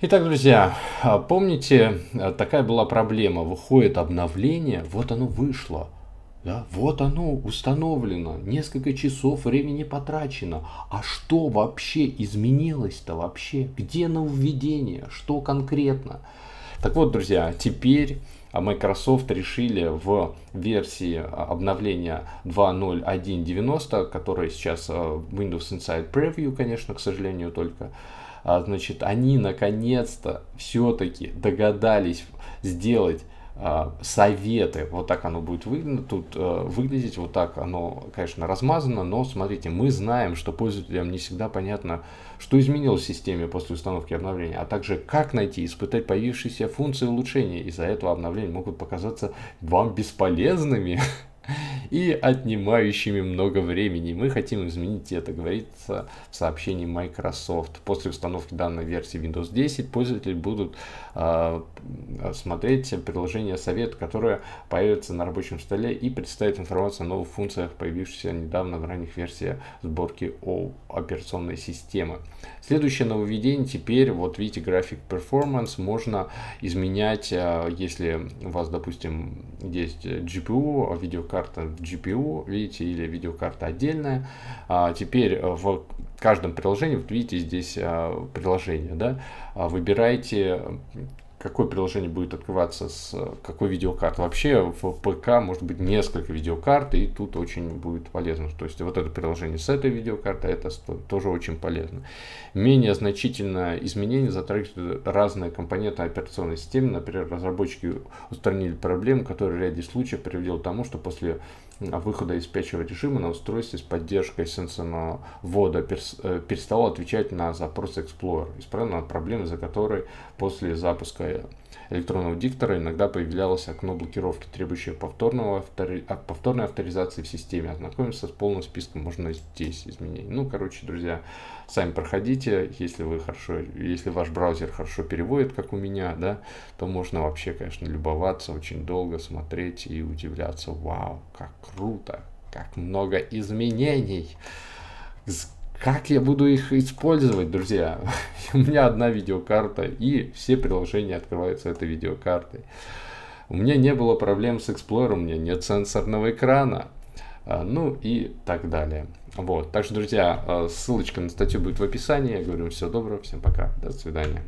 Итак, друзья, а, помните, а, такая была проблема. Выходит обновление, вот оно вышло. Да, вот оно установлено, несколько часов времени потрачено. А что вообще изменилось-то вообще? Где нововведение? Что конкретно? Так вот, друзья, теперь а Microsoft решили в версии обновления 2.0.1.90, которая сейчас э, Windows Inside Preview, конечно, к сожалению, только, а, значит, они наконец-то все-таки догадались сделать а, советы. Вот так оно будет выгля тут, э, выглядеть, вот так оно, конечно, размазано, но смотрите, мы знаем, что пользователям не всегда понятно, что изменилось в системе после установки обновления, а также как найти и испытать появившиеся функции улучшения. Из-за этого обновления могут показаться вам бесполезными. и отнимающими много времени. Мы хотим изменить это, говорится в сообщении Microsoft. После установки данной версии Windows 10 пользователи будут э, смотреть приложение совет, которое появится на рабочем столе и представит информацию о новых функциях, появившихся недавно в ранних версиях сборки О операционной системы. Следующее нововведение теперь, вот видите, график performance можно изменять, а, если у вас, допустим, есть GPU, а, видеокарта GPU, видите, или видеокарта отдельная. А, теперь в каждом приложении, вот видите здесь а, приложение, да, а, выбираете какое приложение будет открываться с какой видеокарты. Вообще в ПК может быть несколько видеокарт, и тут очень будет полезно. То есть вот это приложение с этой видеокартой, это тоже очень полезно. Менее значительное изменение затрагивает разные компоненты операционной системы. Например, разработчики устранили проблему, которая в ряде случаев привела к тому, что после выхода из спящего режима на устройстве с поддержкой сенсорного ввода перестало э, отвечать на запрос Explorer. Исправлена проблема, за которой после запуска электронного диктора иногда появлялось окно блокировки, требующее повторного автори... А, повторной авторизации в системе. Ознакомиться с полным списком можно здесь изменений. Ну, короче, друзья, сами проходите, если вы хорошо, если ваш браузер хорошо переводит, как у меня, да, то можно вообще, конечно, любоваться очень долго, смотреть и удивляться. Вау, как круто, как много изменений как я буду их использовать, друзья? У меня одна видеокарта, и все приложения открываются этой видеокартой. У меня не было проблем с Explorer, у меня нет сенсорного экрана, а, ну и так далее. Вот, так что, друзья, а, ссылочка на статью будет в описании. Я говорю всего доброго, всем пока, до свидания.